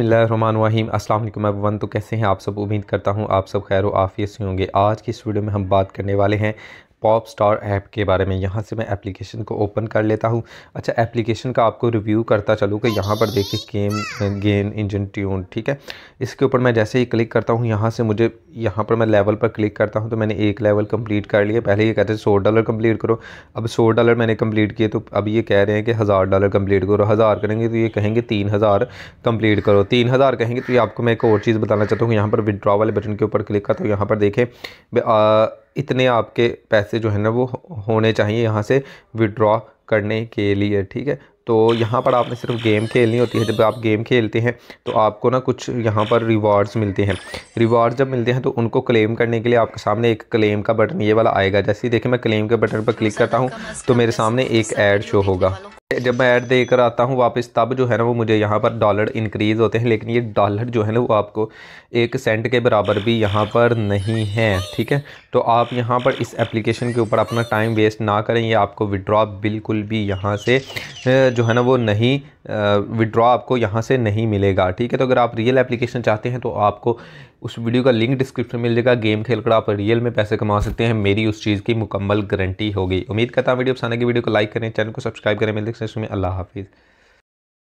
बसमिलीम अल्लाम अवन तो कैसे हैं आप सब उम्मीद करता हूँ आप सब खैर आफियत से होंगे आज की इस वीडियो में हम बात करने वाले हैं पॉप स्टार ऐप के बारे में यहाँ से मैं एप्लीकेशन को ओपन कर लेता हूँ अच्छा एप्लीकेशन का आपको रिव्यू करता चलूँ कि यहाँ पर देखिए गेम गेन इंजन ट्यून ठीक है इसके ऊपर मैं जैसे ही क्लिक करता हूँ यहाँ से मुझे यहाँ पर मैं लेवल पर क्लिक करता हूँ तो मैंने एक लेवल कंप्लीट कर लिया पहले ये कहते हैं सौ डॉलर कम्प्लीट करो अब सौ डॉलर मैंने कंप्लीट किए तो अब ये कह रहे हैं कि हज़ार डॉलर कंप्लीट करो हज़ार करेंगे तो ये कहेंगे तीन हज़ार कंप्लीट करो तीन हज़ार कहेंगे तो ये आपको मैं एक और चीज़ बताना चाहता हूँ यहाँ पर विड्रॉ वाले बटन के ऊपर क्लिक करता हूँ यहाँ पर देखें इतने आपके पैसे जो है ना वो होने चाहिए यहाँ से विड्रॉ करने के लिए ठीक है तो यहाँ पर आपने सिर्फ गेम खेलनी होती है जब आप गेम खेलते हैं तो आपको ना कुछ यहाँ पर रिवॉर्ड्स मिलते हैं रिवॉर्ड्स जब मिलते हैं तो उनको क्लेम करने के लिए आपके सामने एक क्लेम का बटन ये वाला आएगा जैसे ही देखिए मैं क्लेम के बटन पर क्लिक करता हूँ तो मेरे सामने एक ऐड शो होगा जब मैं ऐड कर आता हूँ वापस तब जो है ना वो मुझे यहाँ पर डॉलर इंक्रीज़ होते हैं लेकिन ये डॉलर जो है ना वो आपको एक सेंट के बराबर भी यहाँ पर नहीं है ठीक है तो आप यहाँ पर इस एप्लीकेशन के ऊपर अपना टाइम वेस्ट ना करें ये आपको विड्रॉ बिल्कुल भी यहाँ से जो है ना वो नहीं विड्रॉ आपको यहाँ से नहीं मिलेगा ठीक है तो अगर आप रियल एप्लीकेशन चाहते हैं तो आपको उस वीडियो का लिंक डिस्क्रिप्शन में मिल जाएगा गेम खेल कर आप रियल में पैसे कमा सकते हैं मेरी उस चीज़ की मुकम्मल गारंटी होगी उम्मीद करता हूँ वीडियो पसंद की वीडियो को लाइक करें चैनल को सब्सक्राइब करें मिलते सेशन में अल्लाह हाफिज़